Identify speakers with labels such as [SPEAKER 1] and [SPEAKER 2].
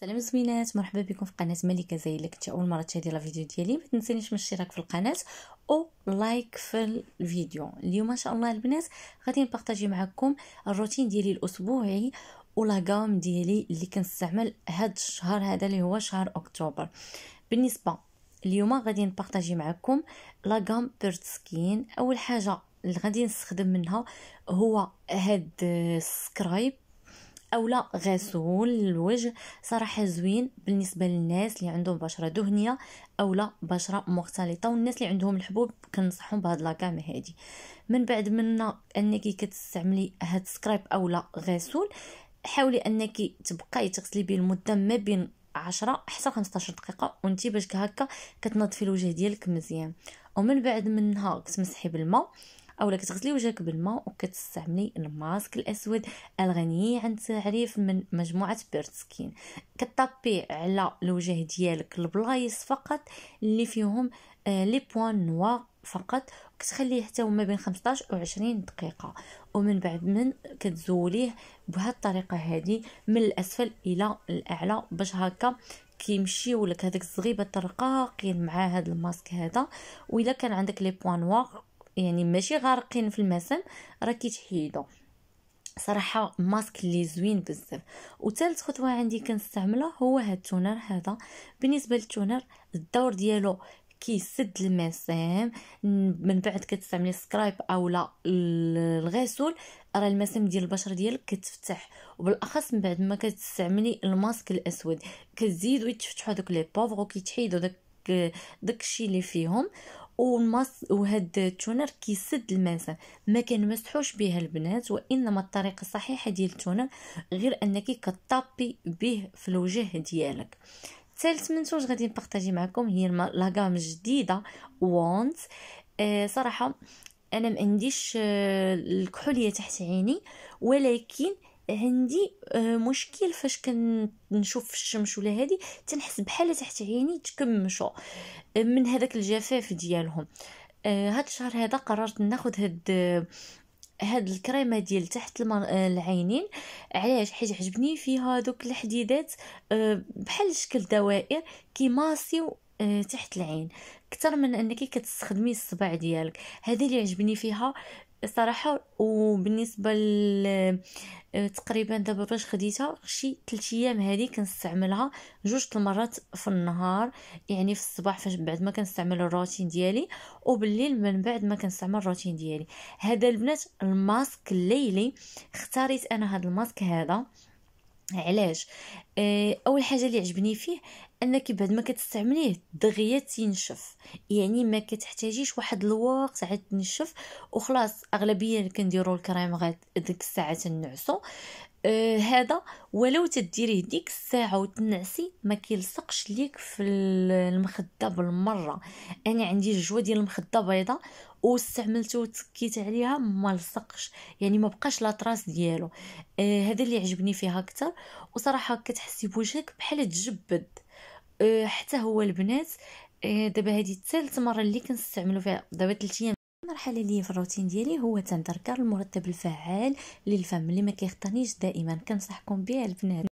[SPEAKER 1] السلام زوينات مرحبا بكم في قناه ملكه زي اللي كنت اول مره تشاهدي لا فيديو ديالي ما تنسينيش من الاشتراك في القناه او لايك في الفيديو اليوم ان شاء الله البنات غادي نبارطاجي معكم الروتين ديالي الاسبوعي ولا غام ديالي اللي كنستعمل هاد الشهر هذا اللي هو شهر اكتوبر بالنسبه اليوم غادي نبارطاجي معكم لا غام بيرت سكين اول حاجه اللي غادي نستخدم منها هو هاد السكرايب او لا غسول الوجه صراحه زوين بالنسبه للناس اللي عندهم بشره دهنيه او لا بشره مختلطه والناس اللي عندهم الحبوب كنصحهم بهاد لاكام هادي من بعد منا انك كتستعملي هاد سكرايب او لا غسول حاولي انك تبقاي تغسلي به المده ما بين 10 حتى 15 دقيقه وانت باش هكا كتنظفي الوجه ديالك مزيان ومن بعد منها كتمسحي بالماء اولا كتغسلي وجهك بالماء وكتستعملي الماسك الاسود الغني عن تعريف من مجموعه بيرتسكين كطبي على الوجه ديالك البلايص فقط اللي فيهم آه، لي بوان نوار فقط وكتخليه حتى ما بين 15 و 20 دقيقه ومن بعد من كتزوليه بهذه الطريقه هذه من الاسفل الى الاعلى باش هكا كيمشي ولك هذاك الزغيبه الرقاقين مع هذا الماسك هذا واذا كان عندك لي بوان نوار يعني ماشي غارقين في المسام راه كيتحيدوا صراحه ماسك اللي زوين بزاف وثالث خطوه عندي كنستعملها هو هاد التونر هذا بالنسبه للتونر الدور ديالو كيسد المسام من بعد كتستعملي سكرايب اولا الغسول راه المسام ديال البشره ديالك كتفتح وبالاخص من بعد ما كتستعملي الماسك الاسود كتزيدوا يتفتحوا دوك لي بوفغ وكيتحيدوا داك داكشي اللي فيهم والمص وهاد التونر كيسد المنزل ما كنمسحوش به البنات وانما الطريقه الصحيحه ديال التونر غير انك كطابي به في الوجه ديالك ثالث منتوج غادي نبارطاجي معكم هي لاغام جديده وونت آه صراحه انا ما عنديش آه الكحوليه تحت عيني ولكن عندي آه، مشكل فاش كنشوف الشمس ولا هادي تنحس بحال تحت عيني تكمشوا آه، من هذاك الجفاف ديالهم آه، هاد الشهر هذا قررت ناخذ هاد هاد الكريمه ديال تحت العينين علاش حيت عجبني فيها دوك الحديدات بحال شكل دوائر كيماسيو تحت العين اكثر من انك كتستخدمي الصبع ديالك هذه اللي عجبني فيها صراحه وبالنسبه ل آه، تقريبا دابا باش خديتها شي 3 ايام هذه كنستعملها جوج المرات في النهار يعني في الصباح فاش بعد ما كنستعمل الروتين ديالي وبالليل من بعد ما كنستعمل الروتين ديالي هذا البنات الماسك الليلي اختاريت انا هذا الماسك هذا علاش آه، اول حاجه اللي عجبني فيه انك بعد ما كتستعمليه دغيا تينشف يعني ما كتحتاجيش واحد الوقت عاد تنشف وخلاص اغلبيه كنديروا الكريم غاد ديك الساعه تنعسو آه هذا ولو تديريه ديك الساعه وتنعسي ما كيلصقش ليك في المخده بالمره انا عندي جوه ديال المخده بيضاء واستعملته وتكيت عليها ما لصقش يعني ما بقاش لا تراس ديالو آه هذا اللي عجبني فيها اكثر وصراحه كتحسي بوجهك بحال تجبد أه، حتى هو البنات أه، دابا هذه الثالث مره اللي كنستعملو فيها دابا ثلاث ايام المرحله اللي في الروتين ديالي هو تنذكر المرطب الفعال للفم اللي ما كيخطانيش دائما كنصحكم به البنات